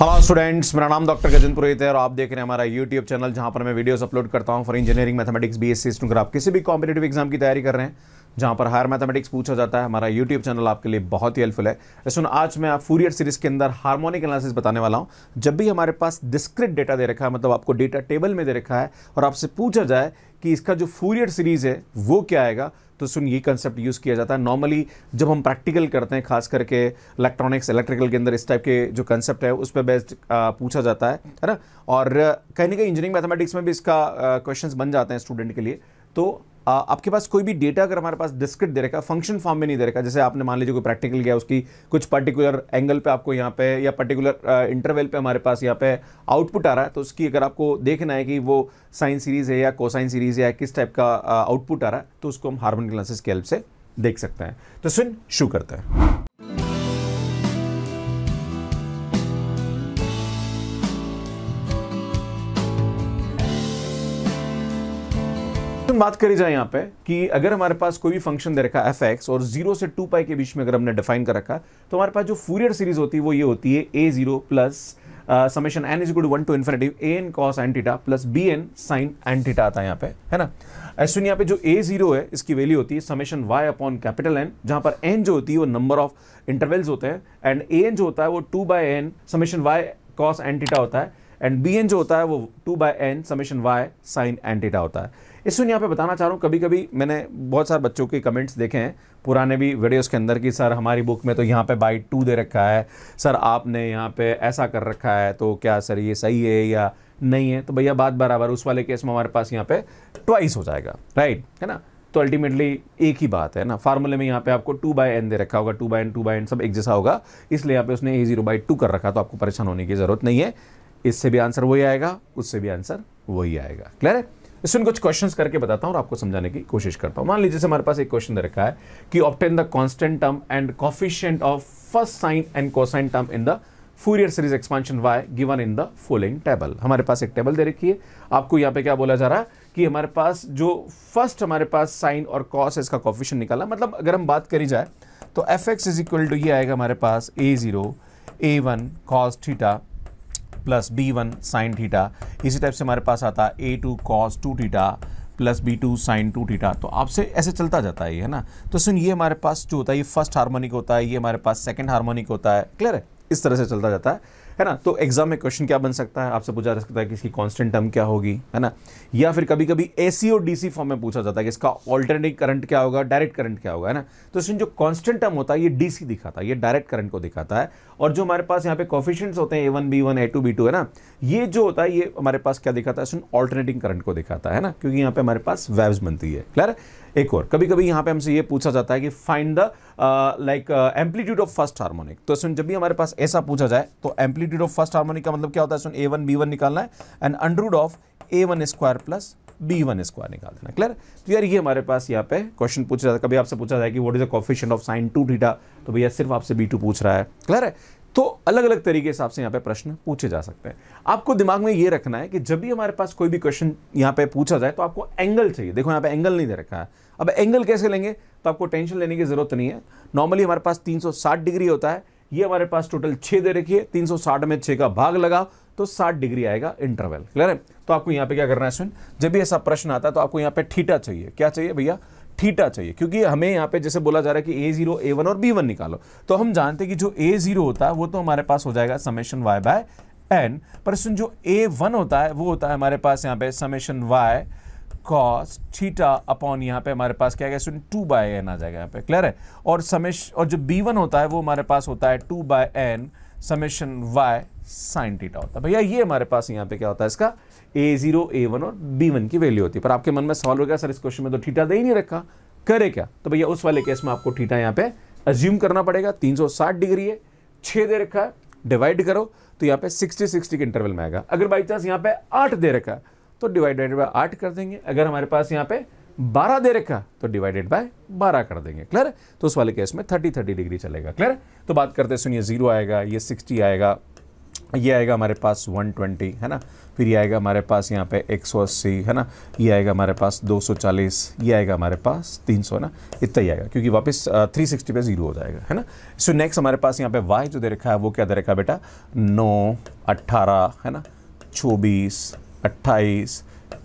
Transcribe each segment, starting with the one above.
Hello students मेरा नाम doctor Gajan पुरोहित है और आप देख रहे हैं हमारा यूट्यूब चैनल जहां पर मैं वीडियोस अपलोड करता हूं for engineering mathematics BSc student आप किसी भी कॉम्पिटेटिव एग्जाम की तैयारी कर रहे हैं जहां पर हायर मैथमेटिक्स पूछा जाता है हमारा यूट्यूब चैनल आपके लिए बहुत ही हेल्पफुल है सुन आज मैं आप फूरियर सीरीज के अंदर हार्मोनिक एनालिसिस बताने वाला हूँ जब भी हमारे पास डिस्क्रिट डेटा दे रखा है मतलब आपको डेटा टेबल में दे रखा है और आपसे पूछा जाए कि इसका जो फूरियर सीरीज़ है वो क्या आएगा तो सुन ये कंसेप्ट यूज़ किया जाता है नॉर्मली जब हम प्रैक्टिकल करते हैं खास करके इलेक्ट्रॉनिक्स इलेक्ट्रिकल के अंदर इस टाइप के जो कंसेप्ट है उस पर बेस्ड पूछा जाता है है ना और कहीं ना कहीं इंजीनियरिंग मैथमेटिक्स में भी इसका क्वेश्चंस बन जाते हैं स्टूडेंट के लिए तो आपके पास कोई भी डेटा अगर हमारे पास डिस्क्रिट दे रखा फंक्शन फॉर्म में नहीं दे रखा जैसे आपने मान लीजिए कोई प्रैक्टिकल गया उसकी कुछ पर्टिकुलर एंगल पे आपको यहाँ पे या पर्टिकुलर इंटरवल पे हमारे पास यहाँ पे आउटपुट आ रहा है तो उसकी अगर आपको देखना है कि वो साइन सीरीज़ है या कोसाइन सीरीज़ है या किस टाइप का आउटपुट आ रहा है तो उसको हम हार्मोनिक क्लासेस की हेल्प से देख सकते हैं तो सुन शुरू करते हैं अपन बात करी जाए यहाँ पे कि अगर हमारे पास कोई भी फंक्शन दे रखा एफ एक्स और जीरो से टू पाई के बीच में अगर हमने डिफाइन कर रखा तो हमारे पास जो फूरियर सीरीज होती है वो ये होती है a zero plus summation n is equal to one to infinity a n cos n theta plus b n sine n theta आता है यहाँ पे है ना ऐसे यहाँ पे जो ए जीरो है इसकी वैल्यू होती है summation y upon capital N जहाँ पर एन जो होती है वो नंबर ऑफ इंटरवेल्स होते हैं एंड ए एन जो होता है वो two by n summation y cos n theta होता है एंड बी एन जो होता है वो two by n summation y sine n theta होता है इस यहाँ पे बताना चाह रहा हूँ कभी कभी मैंने बहुत सारे बच्चों के कमेंट्स देखे हैं पुराने भी वीडियोस के अंदर कि सर हमारी बुक में तो यहाँ पे बाई टू दे रखा है सर आपने यहाँ पे ऐसा कर रखा है तो क्या सर ये सही है या नहीं है तो भैया बात बराबर उस वाले केस में हमारे पास यहाँ पे ट्वाइस हो जाएगा राइट है ना तो अल्टीमेटली एक ही बात है ना फार्मूले में यहाँ पे आपको टू बाई एन दे रखा होगा two by n two by n सब एक जैसा होगा इसलिए यहाँ पे उसने ए जीरो बाई टू कर रखा तो आपको परेशान होने की ज़रूरत नहीं है इससे भी आंसर वही आएगा उससे भी आंसर वही आएगा क्लियर है इसमें कुछ क्वेश्चन करके बताता हूँ और आपको समझाने की कोशिश करता हूँ मान लीजिए से हमारे पास एक क्वेश्चन दे रखा है कि obtain the constant term and coefficient of first sine and cosine term in the Fourier series expansion y given in the following table हमारे पास एक टेबल दे रखी है आपको यहाँ पे क्या बोला जा रहा है कि हमारे पास जो फर्स्ट हमारे पास साइन और कॉस इसका कॉफिशन निकाला मतलब अगर हम बात करी जाए तो f x is equal to ये आएगा हमारे पास a zero a one cos theta plus b one sine theta इसी टाइप से हमारे पास आता है a two cos two theta plus b two sine two theta तो आपसे ऐसे चलता जाता है ये है ना तो सुन ये हमारे पास जो होता है ये फर्स्ट हार्मोनिक होता है ये हमारे पास सेकंड हार्मोनिक होता है क्लियर है इस तरह से चलता जाता है है ना तो एग्जाम में क्वेश्चन क्या बन सकता है आपसे पूछा जा सकता है कि इसकी कॉन्स्टेंट टर्म क्या होगी है ना या फिर कभी कभी ए और डी फॉर्म में पूछा जाता है कि इसका ऑल्टरनेट करंट क्या होगा डायरेक्ट करंट क्या होगा है ना तो इसमें जो कॉन्स्टेंट टर्म होता है ये डी दिखाता है ये डायरेक्ट करंट को दिखाता है और जो हमारे पास यहाँ पे कॉफिशेंट्स होते हैं a one b one a two b two है ना ये जो होता है ये हमारे पास क्या दिखाता है इसमें ऑल्टरनेटिंग करंट को दिखाता है ना क्योंकि यहाँ पे हमारे पास वेव्स बनती है क्लियर एक और कभी कभी यहाँ पे हमसे ये पूछा जाता है कि find the like amplitude of first harmonic तो सुन जब भी हमारे पास ऐसा पूछा जाए तो एम्पलीट्यूड ऑफ फर्स्ट हार्मोनिक का मतलब क्या होता है सुन ए वन बी वन निकालना है and under root of a one square plus b one square निकाल देना क्लियर तो यार ये हमारे पास यहाँ पे क्वेश्चन पूछा जाता है कभी आपसे पूछा जाए कि what is the coefficient of sine two theta तो भैया सिर्फ आपसे बी टू पूछ रहा है क्लियर है तो अलग अलग तरीके से आपसे यहाँ पे प्रश्न पूछे जा सकते हैं आपको दिमाग में ये रखना है कि जब भी हमारे पास कोई भी क्वेश्चन यहाँ पे पूछा जाए तो आपको एंगल चाहिए देखो यहाँ पे एंगल नहीं दे रखा है अब एंगल कैसे लेंगे तो आपको टेंशन लेने की ज़रूरत नहीं है नॉर्मली हमारे पास 360 डिग्री होता है ये हमारे पास टोटल छः दे रखी है 360 में छः का भाग लगाओ तो साठ डिग्री आएगा इंटरवल क्लियर है तो आपको यहाँ पे क्या करना है सुन जब भी ऐसा प्रश्न आता है तो आपको यहाँ पे ठीटा चाहिए क्या चाहिए भैया थीटा चाहिए क्योंकि हमें यहाँ पे जैसे बोला जा रहा है कि ए जीरो ए वन और बी वन निकालो तो हम जानते हैं कि जो ए जीरो होता है वो तो हमारे पास हो जाएगा summation y by n percent जो ए वन होता है वो होता है हमारे पास यहाँ पे summation y cos theta upon यहाँ पे हमारे पास क्या गया टू बाय एन आ जाएगा यहाँ पे क्लियर है और समेश और जो बी वन होता है वो हमारे पास होता है two by n summation y sine theta होता है भैया ये हमारे पास यहाँ पे क्या होता है इसका ए जीरो ए वन और बी वन की वैल्यू होती है पर आपके मन में सवाल हो गया सर इस क्वेश्चन में तो ठीटा दे ही नहीं रखा करे क्या तो भैया उस वाले केस में आपको ठीटा यहाँ पे अज्यूम करना पड़ेगा 360 डिग्री है छः दे रखा है डिवाइड करो तो यहाँ पे 60 60 के इंटरवल में आएगा अगर बाई चांस यहाँ पे आठ दे रखा तो डिवाइडेड बाय आठ कर देंगे अगर हमारे पास यहाँ पे बारह दे रखा तो डिवाइडेड बाय बारह कर देंगे क्लियर तो उस वाले केस में थर्टी थर्टी डिग्री चलेगा क्लियर तो बात करते सुनिए जीरो आएगा ये सिक्सटी आएगा ये आएगा हमारे पास 120 है ना फिर ये आएगा हमारे पास यहाँ पे 180 है ना ये आएगा हमारे पास 240 ये आएगा हमारे पास 300 है ना इतना ही आएगा क्योंकि वापस 360 पे जीरो हो जाएगा है ना सो नेक्स्ट हमारे पास यहाँ पे वाई जो दे रखा है वो क्या दे रखा है बेटा नौ अट्ठारह है ना चौबीस अट्ठाईस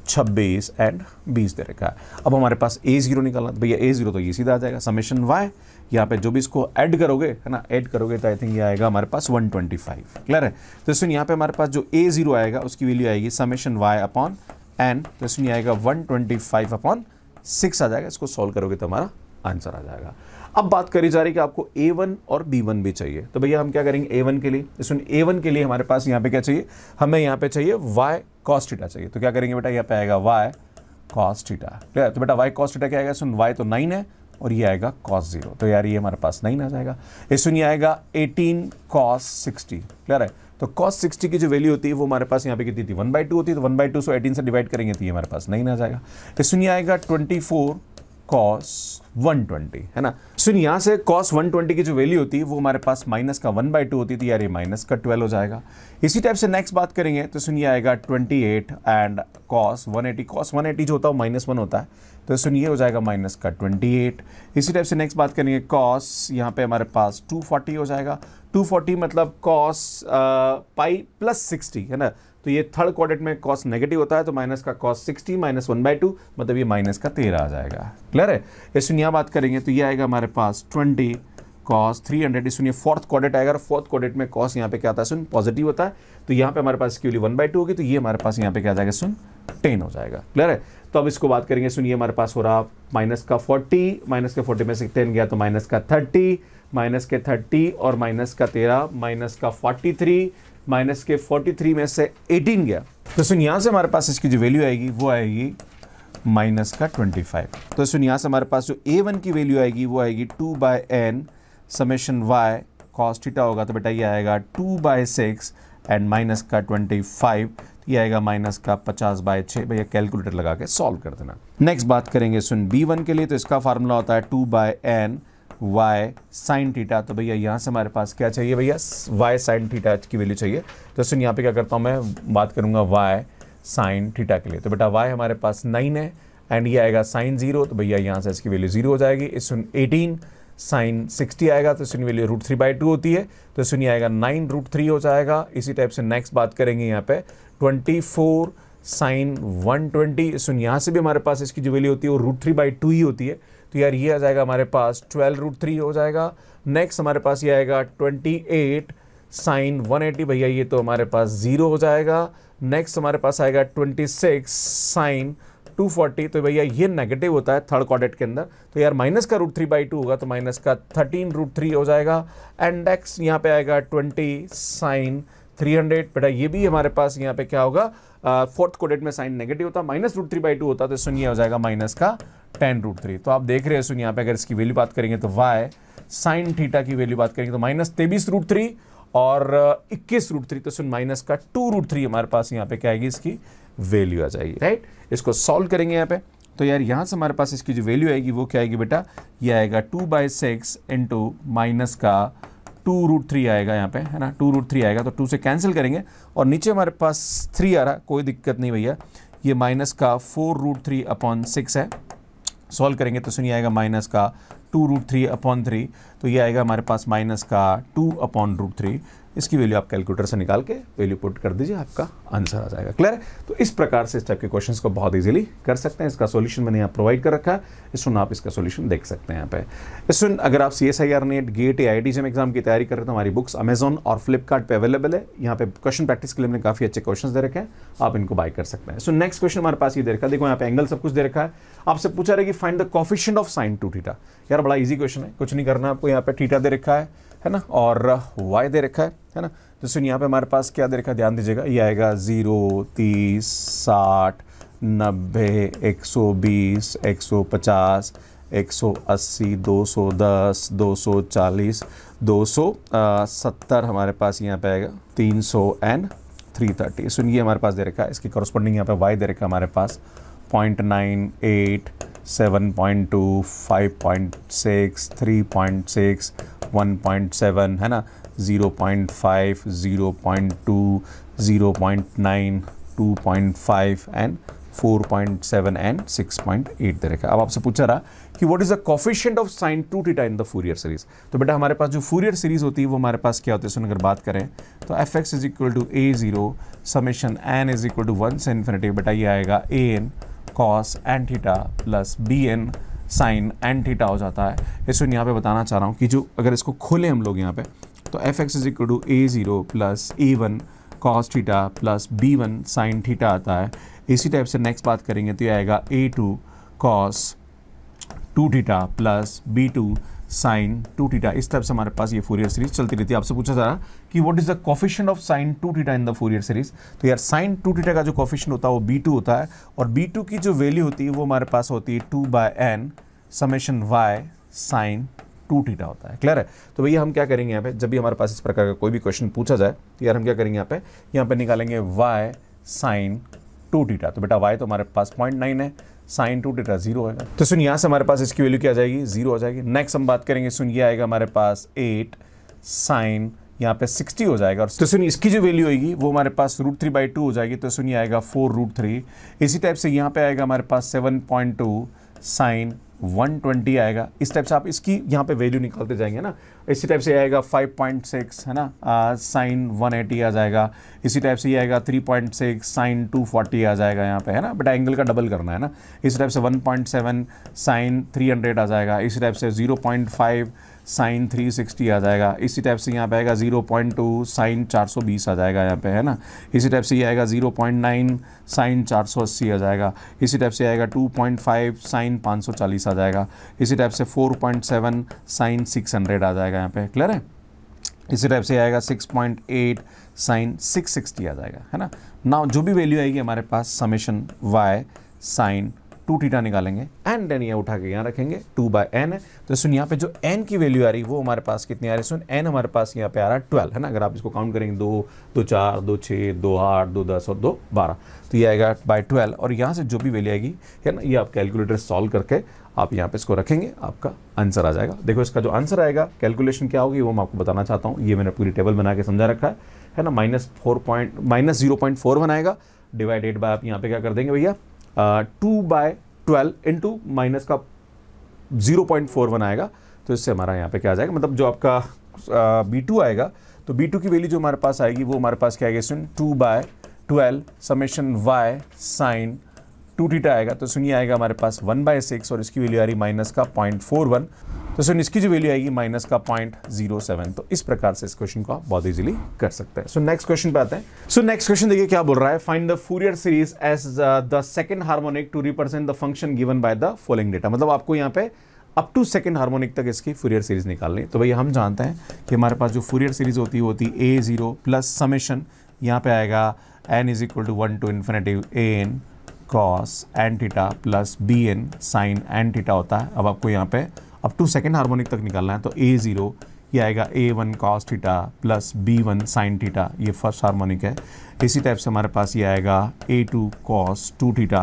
छब्बीस एंड बीस दे रखा है अब हमारे पास ए जीरो निकालना तो भैया ए जीरो तो ये सीधा आ जाएगा समेशन वाई यहाँ पे जो भी इसको ऐड करोगे है ना ऐड करोगे तो आई थिंक ये आएगा हमारे पास 125 क्लियर है तो इसमें यहाँ पे हमारे पास जो ए जीरो आएगा उसकी वैल्यू आएगी समेशन वाई अपॉन एन तो इसमें आएगा 125 अपॉन सिक्स आ जाएगा इसको सॉल्व करोगे तो हमारा आंसर आ जाएगा अब बात करी जा रही है कि आपको ए वन और बी वन भी चाहिए तो भैया हम क्या करेंगे ए वन के लिए इसमें ए वन के लिए हमारे पास यहाँ पे क्या चाहिए हमें यहाँ पे चाहिए वाई कॉस्टिटा चाहिए तो क्या करेंगे बेटा यहाँ पे आएगा वाई कॉस्टिटा क्लियर तो बेटा वाई कॉस्टिटा क्या आएगा सुन वाई तो नाइन है और ये आएगा कॉस जीरो तो यार ये हमारे पास नहीं आ जाएगा ये सुनिए आएगा एटीन कॉस सिक्सटी क्लियर है तो कॉस सिक्सटी की जो वैल्यू होती है वो हमारे पास यहाँ पे कितनी थी वन बाई टू होती तो one by two so eighteen से डिवाइड करेंगे तो ये हमारे पास नहीं आ जाएगा ये सुनिए आएगा ट्वेंटी फोर कॉस 120 है ना सुन यहाँ से कॉस 120 की जो वैल्यू होती है वो हमारे पास माइनस का वन बाई टू होती थी यार ये माइनस का 12 हो जाएगा इसी टाइप से नेक्स्ट बात करेंगे तो सुनिए आएगा 28 एंड कॉस 180 कॉस 180 जो होता है वो माइनस वन होता है तो सुन ये हो जाएगा माइनस का 28 इसी टाइप से नेक्स्ट बात करेंगे कॉस यहाँ पे हमारे पास 240 हो जाएगा 240 मतलब कॉस पाई प्लस 60 है ना तो ये थर्ड क्वार्टर में कॉस नेगेटिव होता है तो माइनस का cos 60 minus one by two मतलब ये माइनस का 13 आ जाएगा क्लियर है इस यहाँ बात करेंगे तो ये आएगा हमारे पास ट्वेंटी कॉस थ्री हंड्रेड सुनिए फोर्थ क्वार्टर आएगा और फोर्थ क्वार्टर में कॉस यहाँ पे क्या आता है सुन पॉजिटिव होता है तो यहाँ पे हमारे पास क्यूली वन बाई टू होगी तो ये हमारे पास यहाँ पे क्या आ जाएगा सुन टेन हो जाएगा क्लियर है तो अब इसको बात करेंगे सुनिए हमारे पास हो रहा माइनस का फोर्टी माइनस के फोर्टी में से टेन गया तो माइनस का थर्टी माइनस के थर्टी और माइनस का तेरह माइनस का फोर्टी थ्री माइनस के फोर्टी थ्री में से एटीन गया तो सुन यहाँ से हमारे पास इसकी जो वैल्यू आएगी वो आएगी माइनस का ट्वेंटी फाइव तो सुन यहाँ से हमारे पास जो ए वन की वैल्यू आएगी वो आएगी two by n summation y cos theta होगा तो बेटा ये आएगा two by six and minus का ट्वेंटी फाइव ये आएगा माइनस का पचास बाय छः भैया कैलकुलेटर लगा के सॉल्व कर देना नेक्स्ट बात करेंगे सुन बी वन के लिए तो इसका फार्मूला होता है two by n y sine theta तो भैया यहाँ से हमारे पास क्या चाहिए भैया वाई साइन थीटा की वैल्यू चाहिए तो सुन यहाँ पे क्या करता हूँ मैं बात करूँगा वाई साइन थीटा के लिए तो बेटा वाई हमारे पास नाइन है एंड ये आएगा साइन जीरो तो भैया यहाँ से इसकी वैल्यू जीरो हो जाएगी इस सुन एटीन साइन सिक्सटी आएगा तो सुन value root three by two होती है तो सुनिए आएगा नाइन रूट थ्री हो जाएगा इसी टाइप से नेक्स्ट बात करेंगे यहाँ पे twenty four sine one twenty सुन यहाँ से भी हमारे पास इसकी जो वैल्यू होती है वो रूट थ्री बाई टू ही होती है तो यार ये आ जाएगा हमारे पास ट्वेल्व रूट थ्री हो जाएगा नेक्स्ट हमारे पास ये आएगा twenty eight sine one eighty भैया ये तो हमारे पास ज़ीरो हो जाएगा नेक्स्ट हमारे पास आएगा twenty six sine two forty तो भैया ये नेगेटिव होता है थर्ड क्वाड्रेट के अंदर तो यार माइनस का रूट थ्री बाई टू होगा तो माइनस का थर्टीन रूट थ्री हो जाएगा एंड नेक्स्ट यहाँ पे आएगा ट्वेंटी साइन थ्री हंड्रेड बेटा ये भी हमारे पास यहाँ पे क्या होगा फोर्थ कोडेट में साइन नेगेटिव होता minus root three by two होता तो सुनिए हो जाएगा माइनस का टेन रूट थ्री तो आप देख रहे हैं सुनिए यहाँ पे अगर इसकी वैल्यू बात करेंगे तो वाई साइन थीटा की वैल्यू बात करेंगे तो माइनस तेबीस रूट थ्री और इक्कीस रूट थ्री तो सुन माइनस का टू रूट थ्री हमारे पास यहाँ पे क्या आएगी इसकी वैल्यू आ जाएगी राइट इसको सॉल्व करेंगे यहाँ पे तो यार यहाँ से हमारे पास इसकी जो वैल्यू आएगी वो क्या आएगी बेटा ये आएगा two by six into minus का टू रूट थ्री आएगा यहाँ पे है ना टू रूट थ्री आएगा तो टू से कैंसिल करेंगे और नीचे हमारे पास थ्री आ रहा कोई दिक्कत नहीं भैया ये माइनस का four root three upon six है सॉल्व करेंगे तो सुनिए आएगा माइनस का two root three upon three तो ये आएगा हमारे पास माइनस का टू अपॉन रूट थ्री इसकी वैल्यू आप कैलकुलेटर से निकाल के वैल्यू पुट कर दीजिए आपका आंसर आ जाएगा क्लियर तो इस प्रकार से इस टाइप के क्वेश्चन को बहुत ईजिली कर सकते हैं इसका सोल्यूशन मैंने यहाँ प्रोवाइड कर रखा है इसमें आप इसका सोल्यूशन देख सकते हैं यहाँ पे इसमें अगर आप C S I R NET GATE या आई डी एग्जाम की तैयारी कर रहे हैं तो हमारी बुक्स अमेजन और फ्लिपकार्ट पर अवेलेबल है यहाँ पे क्वेश्चन प्रैक्टिस के लिए हमने काफ़ी अच्छे क्वेश्चन दे रखे हैं आप इनको बाई कर सकते हैं सो नेक्स्ट क्वेश्चन हमारे पास ये दे रखा है देखो यहाँ पे एंगल सब कुछ दे रखा है आपसे पूछा रहे कि find the coefficient of sine two theta यार बड़ा ईजी क्वेश्चन है कुछ नहीं करना आपको यहाँ पे टीटा दे रखा है है ना और वाई दे रखा है है ना तो सुन यहाँ पे हमारे पास क्या देखा ध्यान दीजिएगा ये आएगा ज़ीरो तीस साठ नब्बे एक सौ बीस एक सौ पचास एक सौ अस्सी दो सौ दस दो सौ चालीस दो सौ सत्तर हमारे पास यहाँ पे आएगा तीन सौ एंड थ्री थर्टी सुनिए हमारे पास दे रखा है इसकी कॉरस्पॉन्डिंग यहाँ पे वाई दे रखा हमारे पास point nine eight seven point two five point six three point six one point seven है ना 0.5, 0.2, 0.9, 2.5 and 4.7 and 6.8 दे रखा अब आपसे पूछा रहा कि what is the coefficient of sine two theta in the Fourier series तो बेटा हमारे पास जो फूरियर सीरीज होती है वो हमारे पास क्या होती है अगर बात करें तो f x is equal to a zero summation n is equal to one से इन्फिनेटिव बेटा ये आएगा a n cos n theta plus b n sine n theta हो जाता है इस यहाँ पे बताना चाह रहा हूँ कि जो अगर इसको खोले हम लोग यहाँ पे तो f x is equal to a zero plus a one cos theta plus b one sine theta आता है इसी टाइप से नेक्स्ट बात करेंगे तो ये आएगा a two cos two theta plus b two sine two theta इस टाइप से हमारे पास ये फोरियर सीरीज चलती रहती है आपसे पूछा जा रहा कि what is the coefficient of sine two theta in the Fourier series तो यार साइन टू थीटा का जो कॉफिशन होता है वो बी टू होता है और बी टू की जो वैल्यू होती है वो हमारे पास होती है two by n summation y sine two theta होता है क्लियर है तो भैया हम क्या करेंगे यहाँ पे जब भी हमारे पास इस प्रकार का कोई भी क्वेश्चन पूछा जाए तो यार हम क्या करेंगे यहाँ पे यहाँ पे निकालेंगे वाई साइन टू टीटा तो बेटा वाई तो हमारे पास पॉइंट नाइन है साइन टू डेटा जीरो आएगा तो सुन यहाँ से हमारे पास इसकी वैल्यू क्या आ जाएगी जीरो आ जाएगी नेक्स्ट हम बात करेंगे सुन ये आएगा हमारे पास एट साइन यहाँ पे सिक्सटी हो जाएगा और तो सुनिए इसकी जो वैल्यू होगी वो हमारे पास रूट थ्री बाई टू हो जाएगी तो सुनिए आएगा फोर रूट थ्री इसी टाइप से यहाँ पे आएगा हमारे पास सेवन पॉइंट टू साइन 120 आएगा इस टाइप से आप इसकी यहाँ पे वैल्यू निकालते जाएंगे ना इसी टाइप से आएगा 5.6 है ना साइन 180 आ जाएगा इसी टाइप से ये आएगा 3.6 साइन टू आ जाएगा यहाँ पे है ना बट एंगल का डबल करना है ना इसी टाइप से 1.7 साइन थ्री आ जाएगा इसी टाइप से 0.5 साइन थ्री आ जाएगा इसी टाइप से यहाँ पे आएगा 0.2 साइन आ जाएगा यहाँ पे है ना इसी टाइप से ये आएगा 0.9 साइन आ जाएगा इसी टाइप से आएगा 2.5 साइन 540 आ जाएगा इसी टाइप से 4.7 point seven sine six hundred आ जाएगा यहाँ पे क्लियर है इसी टाइप से आएगा 6.8 point eight sine six sixty आ जाएगा है ना नाउ जो भी वैल्यू आएगी हमारे पास summation y sine two theta निकालेंगे एन देन ये उठा के यहाँ रखेंगे टू बाय एन है तो सुन यहाँ पे जो एन की वैल्यू आ रही है वो हमारे पास कितनी आ रही है सुन एन हमारे पास यहाँ पे आ रहा है ट्वेल्व है ना अगर आप इसको काउंट करेंगे दो दो चार दो छः दो आठ दो दस और दो बारह तो ये आएगा बाई ट्वेल्व और यहाँ से जो भी वैल्यू आएगी है ना ये आप कैलकुलेटर सॉल्व करके आप यहाँ पे इसको रखेंगे आपका आंसर आ जाएगा देखो इसका जो आंसर आएगा कैलकुलेशन क्या होगी वो मैं आपको बताना चाहता हूँ ये मैंने पूरी टेबल बना के समझा रखा है है ना minus four point minus zero point four बनाएगा डिवाइडेड बाय आप यहाँ पे क्या कर देंगे भैया two by twelve into minus का जीरो पॉइंट फोर वन आएगा तो इससे हमारा यहाँ पे क्या आ जाएगा मतलब जो आपका बी टू आएगा तो बी टू की वैल्यू जो हमारे पास आएगी वो हमारे पास क्या आएगी student two by twelve summation y sine two theta आएगा तो सुनिए आएगा हमारे पास वन बाय सिक्स और इसकी वैल्यू आ रही माइनस का पॉइंट फोर वन तो सुन इसकी जो वैल्यू आएगी माइनस का पॉइंट जीरो सेवन तो इस प्रकार से इस क्वेश्चन को आप बहुत इजीली कर सकते हैं सो नेक्स्ट क्वेश्चन पे आते हैं सो नेक्स्ट क्वेश्चन देखिए क्या बोल रहा है find the Fourier series as the second harmonic to represent the function given by the following data मतलब आपको यहाँ पे अप टू सेकंड हार्मोनिक तक इसकी फूरियर सीरीज निकालनी तो भैया हम जानते हैं कि हमारे पास जो फूरियर सीरीज होती है होती ए जीरो प्लस समेशन यहाँ पे आएगा n is equal to one to infinity a n cos n theta plus b n sine n theta होता है अब आपको यहाँ पे अब टू सेकेंड हार्मोनिक तक निकालना है तो ए ज़ीरो ये आएगा a one cos theta plus b one sine theta ये फर्स्ट हार्मोनिक है इसी टाइप से हमारे पास ये आएगा a two cos two theta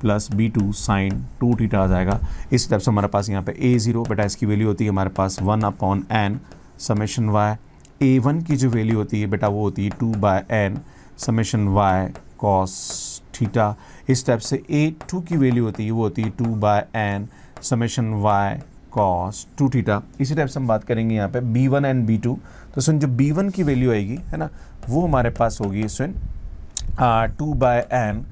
plus b two sine two theta आ जाएगा इस टाइप से हमारे पास यहाँ पे ए ज़ीरो बेटा इसकी वैल्यू होती है हमारे पास one upon n summation y a one की जो वैल्यू होती है बेटा वो होती है two by n summation y cos theta इस टाइप से ए टू की वैल्यू होती है वो होती है two by n summation y cos two theta इसी टाइप से हम बात करेंगे यहाँ पे b one and b two तो सुन जो बी वन की वैल्यू आएगी है ना वो हमारे पास होगी सुन two by n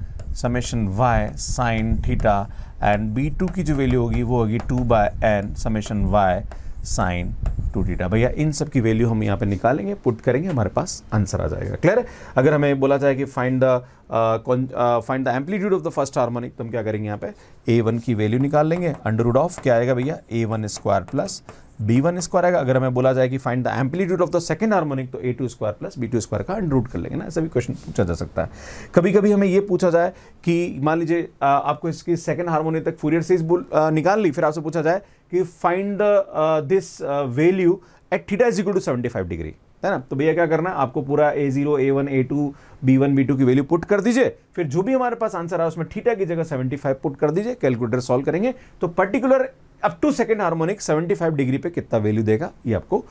summation y sine theta and b two की जो वैल्यू होगी वो होगी two by n summation y sine two theta भैया इन सब की वैल्यू हम यहाँ पे निकालेंगे पुट करेंगे हमारे पास आंसर आ जाएगा क्लियर है अगर हमें बोला जाए कि find the find the amplitude of the first harmonic तो हम क्या करेंगे यहाँ पे ए वन की वैल्यू निकाल लेंगे अंडर रूड ऑफ क्या आएगा भैया a one square plus b one square आएगा अगर हमें बोला जाए कि find the amplitude of the second harmonic तो a two square plus b two square का अंडरूट रूट कर लेंगे ना ऐसा भी क्वेश्चन पूछा जा सकता है कभी कभी हमें यह पूछा जाए कि मान लीजिए आपको इसकी सेकंड हार्मोनिक तक फूरियर सीरीज निकाल ली फिर आपसे पूछा जाए कि find this value at theta is equal to seventy five degree है ना तो भैया क्या करना आपको पूरा a zero a one a two b one b two की वैल्यू पुट कर दीजिए फिर जो भी हमारे पास आंसर आया उसमें ठीटा की जगह सेवेंटी फाइव पुट कर दीजिए कैलकुलेटर सॉल्व करेंगे तो particular up to second harmonic five degree पे कितना वैल्यू देगा ये आपको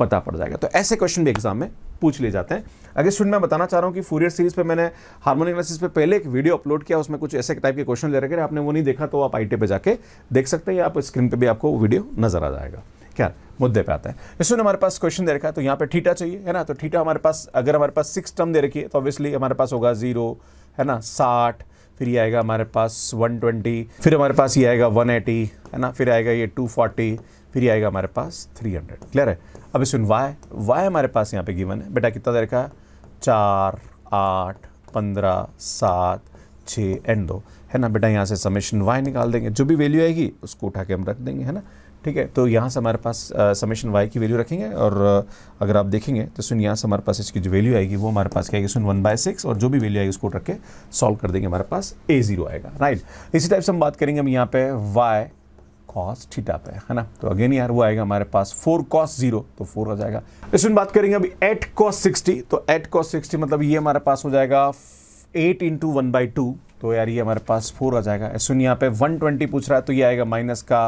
पता पड़ जाएगा तो ऐसे क्वेश्चन भी एग्जाम में पूछ लिए जाते हैं अगर स्टूडेंट मैं बताना चाह रहा हूँ कि फूरियर सीरीज पे मैंने हार्मोनिक एनालिसिस पे पहले एक वीडियो अपलोड किया उसमें कुछ ऐसे टाइप के क्वेश्चन ले रखे आपने वो नहीं देखा तो आप आई पे जाके देख सकते हैं या आप स्क्रीन पर भी आपको वीडियो नजर आ जाएगा क्या मुद्दे पे आते हैं इसमें हमारे पास क्वेश्चन दे रखा है तो यहाँ पे ठीटा चाहिए है ना तो ठीटा हमारे पास अगर हमारे पास सिक्स टर्म दे रखी है तो ऑब्वियसली हमारे पास होगा जीरो है ना साठ फिर ये आएगा हमारे पास 120 फिर हमारे पास ये आएगा 180 है ना फिर आएगा ये 240 फिर ये आएगा हमारे पास 300 क्लियर है अब इसमें वाई वाई हमारे पास यहाँ पे गिवन है बेटा कितना दे रखा है चार आठ पंद्रह सात छः एंड दो है ना बेटा यहाँ से समेशन वाई निकाल देंगे जो भी वैल्यू आएगी उसको उठा के हम रख देंगे है ना ठीक है तो यहाँ से हमारे पास समेशन वाई की वैल्यू रखेंगे और अगर आप देखेंगे तो सुन यहाँ से हमारे पास इसकी जो वैल्यू आएगी वो हमारे पास क्या आएगी सुन वन बाय सिक्स और जो भी वैल्यू आएगी उसको रख के सॉल्व कर देंगे हमारे पास ए जीरो आएगा राइट इसी टाइप से हम बात करेंगे हम यहाँ पे वाई कॉस थीटा पे है ना तो अगेन यार वो आएगा हमारे पास फोर कॉस जीरो तो फोर आ जाएगा इसमें बात करेंगे अभी एट कॉस सिक्सटी तो एट कॉस सिक्सटी मतलब ये हमारे पास हो जाएगा eight into one by two तो यार ये हमारे पास फोर आ जाएगा सुन यहाँ पे वन ट्वेंटी पूछ रहा है तो ये आएगा माइनस का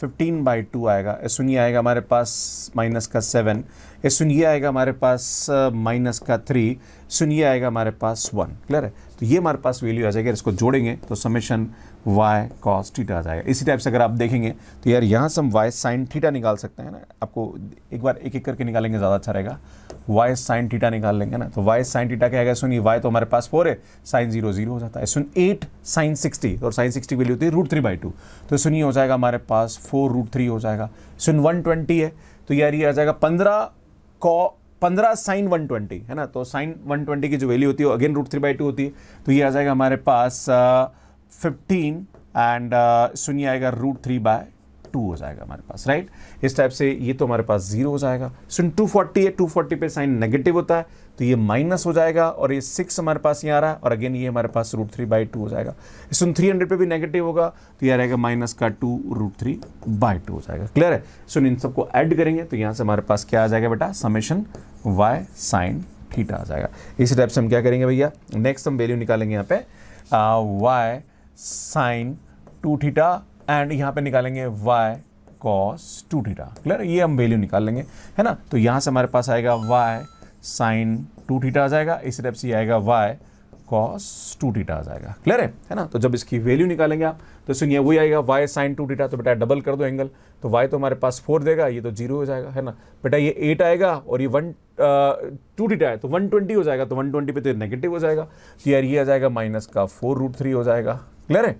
फिफ्टीन बाई टू आएगा एस ये आएगा हमारे पास माइनस का सेवन एस ये आएगा हमारे पास माइनस uh, का थ्री सुन ये आएगा हमारे पास वन क्लियर है तो ये हमारे पास वैल्यू आ जाएगी इसको जोड़ेंगे तो समेशन वाई कॉस थीटा आ जाएगा इसी टाइप से अगर आप देखेंगे तो यार यहाँ से हम वाई साइन थीटा निकाल सकते हैं ना आपको एक बार एक एक करके निकालेंगे ज़्यादा अच्छा रहेगा वाई साइन थीटा निकाल लेंगे ना तो वाई साइन थीटा क्या आएगा सुनिए वाई तो हमारे पास फोर है साइन जीरो जीरो हो जाता है सुन एट साइन सिक्सटी और साइन सिक्सटी वैल्यू होती है रूट थ्री बाई टू तो सुनिए हो जाएगा हमारे पास फोर रूट थ्री हो जाएगा सुन वन ट्वेंटी है तो यार ये आ जाएगा पंद्रह कॉ पंद्रह साइन वन ट्वेंटी है ना तो साइन वन ट्वेंटी की जो वैल्यू होती है again root three by two होती है तो ये आ जाएगा हमारे पास आ, uh, फिफ्टीन एंड uh, सुनिए आएगा रूट थ्री बाय टू हो जाएगा हमारे पास राइट right? इस टाइप से ये तो हमारे पास जीरो हो जाएगा सुन टू फोर्टी है टू फोर्टी पे साइन नेगेटिव होता है तो ये माइनस हो जाएगा और ये सिक्स हमारे पास यहाँ आ रहा है और अगेन ये हमारे पास रूट थ्री बाई टू हो जाएगा सुन थ्री हंड्रेड पर भी नेगेटिव होगा तो यह रहेगा माइनस का two root three by two हो जाएगा क्लियर है सुन इन सबको ऐड करेंगे तो यहाँ से हमारे पास क्या आ जाएगा बेटा समेशन वाई साइन थीटा आ जाएगा इसी टाइप से हम क्या करेंगे भैया नेक्स्ट हम वैल्यू निकालेंगे यहाँ पे y uh, sine two theta and यहाँ पे निकालेंगे y cos two theta clear ये हम वैल्यू निकाल लेंगे है ना तो यहाँ से हमारे पास आएगा वाई साइन टू थीटा आ जाएगा इस तरफ से आएगा वाई कॉस टू टीटा आ जाएगा क्लियर है है ना तो जब इसकी वैल्यू निकालेंगे आप तो सुनिए वही आएगा वाई साइन टू थीटा तो बेटा डबल कर दो एंगल तो वाई तो हमारे पास फोर देगा ये तो जीरो हो जाएगा है ना बेटा ये एट आएगा और ये वन टू थीटा है तो वन ट्वेंटी हो जाएगा तो वन ट्वेंटी पे तो नेगेटिव हो जाएगा तो यार ये आ जाएगा माइनस का फोर रूट थ्री हो जाएगा क्लियर है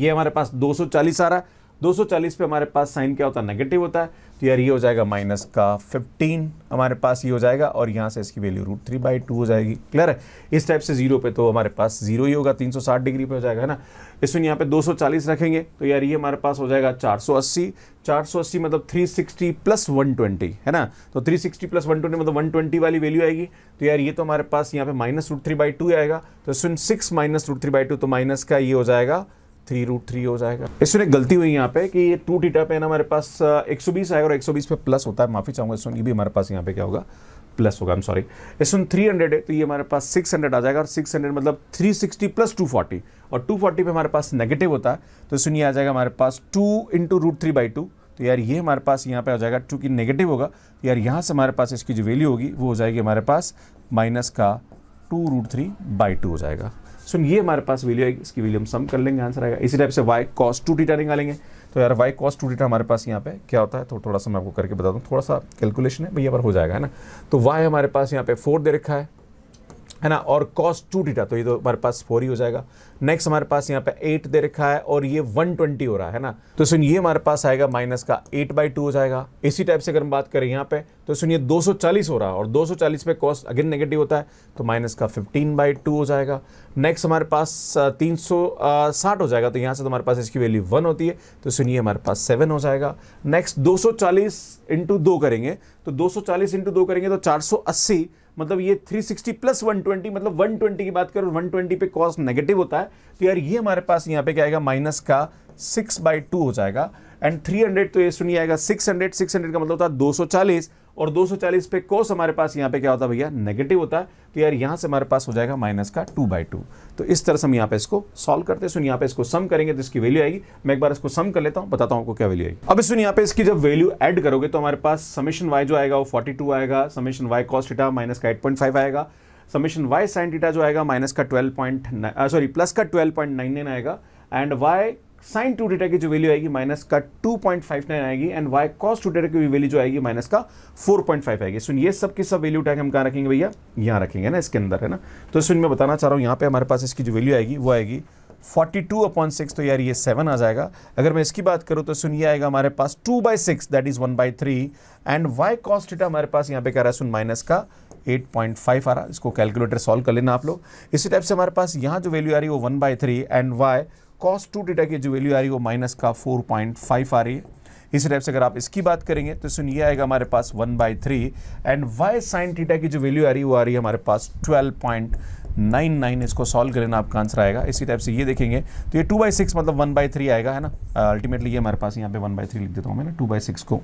ये हमारे पास 240 आ रहा है 240 पे हमारे पास साइन क्या होता है नेगेटिव होता है तो यार ये हो जाएगा माइनस का 15 हमारे पास ये हो जाएगा और यहाँ से इसकी value root three by two हो जाएगी क्लियर है इस टाइप से जीरो पे तो हमारे पास जीरो ही होगा 360 डिग्री पे हो जाएगा है ना इसमें यहाँ पे 240 रखेंगे तो यार ये हमारे पास हो जाएगा 480 480 मतलब 360 प्लस 120 है ना तो 360 प्लस 120 मतलब 120 वाली वैल्यू आएगी तो यार ये तो हमारे पास यहाँ पे minus root three by two आएगा तो इसमें six minus root three by two तो माइनस का ये हो जाएगा थ्री रूट थ्री हो जाएगा इसमें गलती हुई यहाँ पे कि ये टू टीटा ना हमारे पास 120 आएगा और 120 पे प्लस होता है माफी चाहूंगा इसमें ये भी हमारे पास यहाँ पे क्या होगा प्लस होगा आई एम सॉरी इसमें थ्री हंड्रेड है तो ये हमारे पास 600 आ जाएगा और 600 मतलब 360 प्लस 240 और 240 पे हमारे पास नेगेटिव होता है तो सुनिए आ जाएगा हमारे पास two into root three by two तो यार ये हमारे पास यहाँ पे आ जाएगा टू नेगेटिव होगा तो यार यहाँ से हमारे पास इसकी जो वैल्यू होगी वो हो जाएगी हमारे पास माइनस का two root three by two हो जाएगा सो ये हमारे पास वैल्यू आएगी इसकी वैल्यू हम सम कर लेंगे आंसर आएगा इसी टाइप से वाई कॉस टू डीटा निकालेंगे तो यार वाई कॉस टू डीटा हमारे पास यहाँ पे क्या होता है तो थोड़ा सा मैं आपको करके बता दूँ थोड़ा सा कैलकुलेशन है भैया पर हो जाएगा है ना तो वाई हमारे पास यहाँ पे फोर दे रखा है है ना और कॉस टू डीटा तो ये तो हमारे पास फोर ही हो जाएगा नेक्स्ट हमारे पास यहाँ पे एट दे रखा है और ये वन ट्वेंटी हो रहा है ना तो सुनिए ये हमारे पास आएगा माइनस का एट बाई टू हो जाएगा इसी टाइप से अगर हम बात करें यहाँ पे तो सुनिए 240 हो रहा है और 240 पे कॉस्ट अगेन नेगेटिव होता है तो माइनस का 15 बाई टू हो जाएगा नेक्स्ट हमारे पास 360 uh, हो जाएगा तो यहाँ से तो हमारे पास इसकी वैल्यू वन होती है तो सुनिए हमारे पास सेवन हो जाएगा नेक्स्ट चालीस इंटू दो करेंगे तो चालीस इंटू दो करेंगे तो अस्सी मतलब ये 360 प्लस 120 मतलब 120 की बात करो 120 पे कॉस्ट नेगेटिव होता है तो यार ये हमारे पास यहाँ पे क्या आएगा माइनस का सिक्स बाई टू हो जाएगा एंड थ्री हंड्रेड तो ये सुनिए आएगा सिक्स हंड्रेड सिक्स हंड्रेड का मतलब होता है दो सौ चालीस और दो सौ चालीस पे कोस हमारे पास यहाँ पे क्या होता है भैया नेगेटिव होता है तो यार यहाँ से हमारे पास हो जाएगा माइनस का टू बाई टू तो इस तरह से हम यहाँ पे इसको सॉल्व करते हैं सुन यहाँ पे इसको सम करेंगे तो इसकी वैल्यू आएगी मैं एक बार इसको सम कर लेता हूँ बताता हूँ आपको क्या वैल्यू आएगी अब सुन यहाँ पे इसकी जब वैल्यू एड करोगे तो हमारे पास समीशन वाई जो आएगा वो फोर्टी आएगा समीशन वाई कॉस्टा माइनस का एट आएगा समेशन वाई साइन थीटा जो आएगा माइनस का ट्वेल्व पॉइंट सॉरी प्लस का ट्वेल्व पॉइंट नाइन नाइन आएगा and y sine two theta की जो वैल्यू आएगी माइनस का टू पॉइंट फाइव नाइन आएगी and y cos two theta की वैल्यू जो आएगी माइनस का फोर पॉइंट फाइव आएगी सुन ये सब की सब वैल्यू टैग हम कहाँ रखेंगे भैया यहाँ रखेंगे ना इसके अंदर है ना तो सुन मैं बताना चाह रहा हूँ यहाँ पे हमारे पास इसकी जो वैल्यू आएगी वो आएगी 42 टू अपॉन सिक्स तो यार ये 7 आ जाएगा अगर मैं इसकी बात करूँ तो सुन ये आएगा हमारे पास 2 by six that is 1 by three and y cos theta हमारे पास यहाँ पे कह रहा है सुन माइनस का 8.5 आ रहा इसको कैलकुलेटर सॉल्व कर लेना आप लोग इसी टाइप से हमारे पास यहाँ जो वैल्यू आ रही है वो one by three and y cos two theta की जो वैल्यू आ रही है वो माइनस का 4.5 आ रही है इसी टाइप से अगर आप इसकी बात करेंगे तो सुन ये आएगा हमारे पास one by three and y sine theta की जो वैल्यू आ रही है वो आ रही है हमारे पास ट्वेल्व पॉइंट नाइन नाइन इसको सॉल्व कर लेना आपका आंसर आएगा इसी टाइप से ये देखेंगे तो ये टू बाई सिक्स मतलब वन बाई थ्री आएगा है ना अल्टीमेटली uh, ये हमारे पास यहाँ पे वन बाई थ्री लिख देता हूँ मैंने टू बाई सिक्स को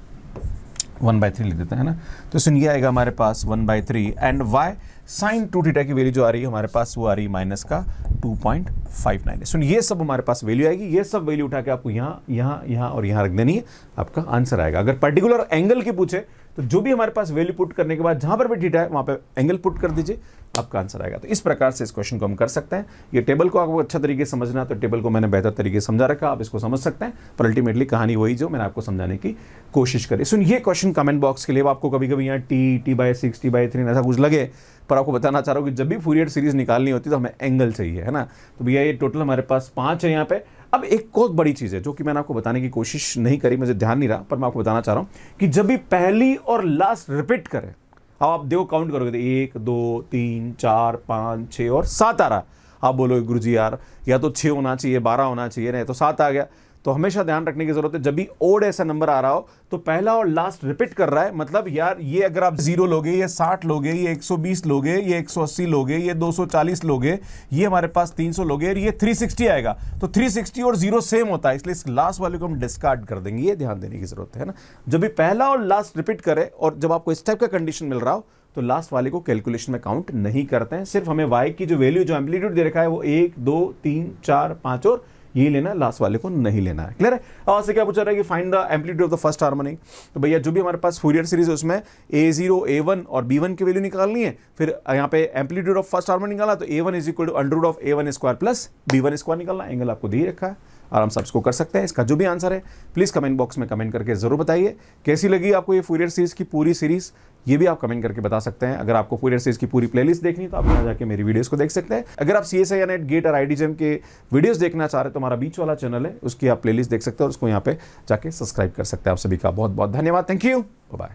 वन बाई थ्री लिख देते हैं ना तो सुन ये आएगा हमारे पास one by three and y sine two theta की वैल्यू जो आ रही है हमारे पास वो आ रही है माइनस का टू पॉइंट फाइव नाइन सुन ये सब हमारे पास वैल्यू आएगी ये सब वैल्यू उठा के आपको यहाँ यहाँ यहाँ और यहाँ रख देनी है आपका आंसर आएगा अगर पर्टिकुलर एंगल की पूछे तो जो भी हमारे पास वैल्यू पुट करने के बाद जहां पर भी डीटा है वहां पर एंगल पुट कर दीजिए आपका आंसर आएगा तो इस प्रकार से इस क्वेश्चन को हम कर सकते हैं ये टेबल को आपको अच्छा तरीके से समझना तो टेबल को मैंने बेहतर तरीके से समझा रखा आप इसको समझ सकते हैं पर अल्टीमेटली कहानी वही जो मैंने आपको समझाने की कोशिश करी सुन ये क्वेश्चन कमेंट बॉक्स के लिए आपको कभी कभी यहाँ T T by six T by three ऐसा कुछ लगे पर आपको बताना चाह रहा हूँ कि जब भी फूरियर सीरीज निकालनी होती तो हमें एंगल चाहिए है ना तो भैया ये टोटल हमारे पास पाँच है यहाँ पे अब एक बहुत बड़ी चीज़ है जो कि मैंने आपको बताने की कोशिश नहीं करी मुझे ध्यान नहीं रहा पर मैं आपको बताना चाह रहा हूं कि जब भी पहली और लास्ट रिपीट करें अब आप देखो काउंट करोगे तो एक दो तीन चार पांच छह और सात आ रहा आप बोलोगे गुरु जी यार या तो छह होना चाहिए बारह होना चाहिए नहीं तो सात आ गया तो हमेशा ध्यान रखने की जरूरत है जब भी ओड ऐसा नंबर आ रहा हो तो पहला और लास्ट रिपीट कर रहा है मतलब यार ये अगर आप जीरो लोगे ये साठ लोगे ये बीस लोगे ये अस्सी लोगे ये चालीस लोगे ये हमारे पास सौ लोगे और ये 360 आएगा तो सिक्सटी और जीरो सेम होता है इसलिए इस लास्ट वाले को हम डिस्कार्ड कर देंगे ये ध्यान देने की जरूरत है ना जब भी पहला और लास्ट रिपीट करे और जब आपको इस टाइप का कंडीशन मिल रहा हो तो लास्ट वाले को कैलकुलेशन में काउंट नहीं करते हैं सिर्फ हमें वाई की जो वैल्यू जो एम्पलीट्यूड दे रखा है वो एक दो तीन चार पांच और ये लेना है लास्ट वाले को नहीं लेना है क्लियर है और से क्या पूछा रहा है कि find the amplitude of the first harmonic तो भैया जो भी हमारे पास फोरियर सीरीज है उसमें ए जीरो ए वन और बी वन की वैल्यू निकालनी है फिर यहाँ पे एम्पलीट्यूड ऑफ फर्स्ट हार्मोनिक निकाला तो a one is equal to under root of a one square plus b one square निकालना एंगल आपको दे रखा है आराम हम सबको कर सकते हैं इसका जो भी आंसर है प्लीज़ कमेंट बॉक्स में कमेंट करके ज़रूर बताइए कैसी लगी आपको ये फोरियर सीरीज़ की पूरी सीरीज़ ये भी आप कमेंट करके बता सकते हैं अगर आपको पूरे सीरीज की पूरी प्लेलिस्ट देखनी तो आप यहाँ जाके मेरी वीडियोस को देख सकते हैं अगर आप C S I NET GATE और आई डी के वीडियोस देखना चाह रहे हैं तो हमारा बीच वाला चैनल है उसकी आप प्लेलिस्ट देख सकते हैं और उसको यहाँ पे जाके सब्सक्राइब कर सकते हैं आप सभी का बहुत बहुत धन्यवाद थैंक यू बाय